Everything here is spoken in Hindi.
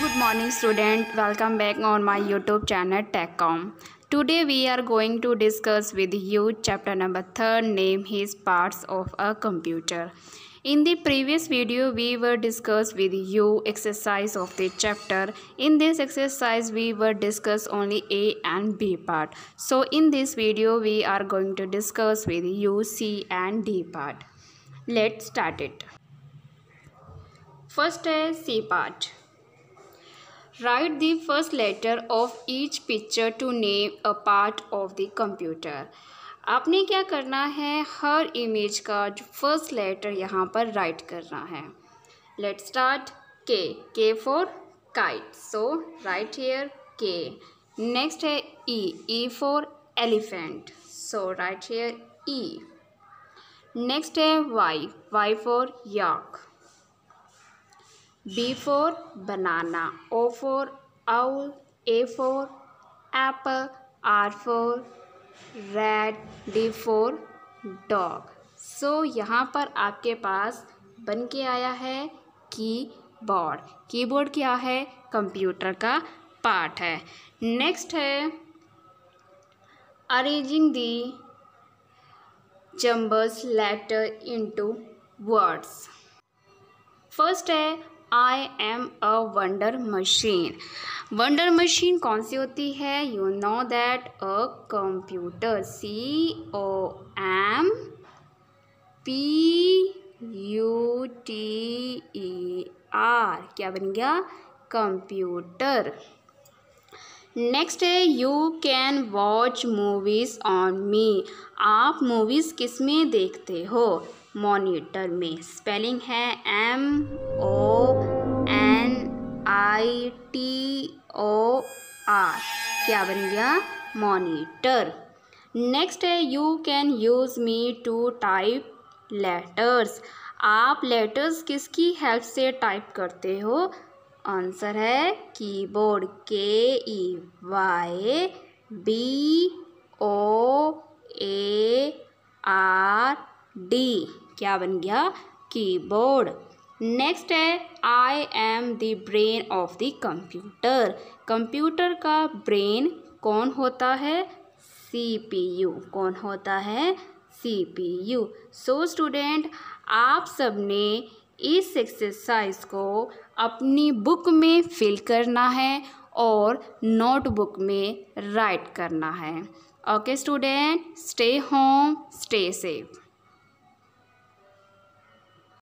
good morning student welcome back on my youtube channel techcom today we are going to discuss with you chapter number 3 name his parts of a computer in the previous video we were discussed with you exercise of the chapter in this exercise we were discuss only a and b part so in this video we are going to discuss with you c and d part let's start it first is c part Write the first letter of each picture to name a part of the computer. आपने क्या करना है हर इमेज का फर्स्ट लेटर यहाँ पर राइट करना है let start K K for kite so write here K next है E E for elephant so write here E next है Y Y for yak B for banana O for owl, A for apple R for red D for dog so यहाँ पर आपके पास बन के आया है की बोर्ड की बोर्ड क्या है कंप्यूटर का पार्ट है नेक्स्ट है arranging the jumbled letter into words first है I am a wonder machine wonder machine कौन सी होती है you know that a computer C O M P U T E R क्या बन गया कंप्यूटर नेक्स्ट है you can watch movies on me आप मूवीज़ किस में देखते हो मॉनिटर में स्पेलिंग है M O N I T O R क्या बन गया मॉनिटर नेक्स्ट है you can use me to type letters आप लेटर्स किसकी हेल्प से टाइप करते हो आंसर है keyboard K E Y B O A R D क्या बन गया कीबोर्ड नेक्स्ट है I am the brain of the computer computer का ब्रेन कौन होता है सी पी यू कौन होता है C P you so student आप सबने इस एक्सरसाइज को अपनी बुक में फिल करना है और नोटबुक में राइट करना है okay student stay home stay safe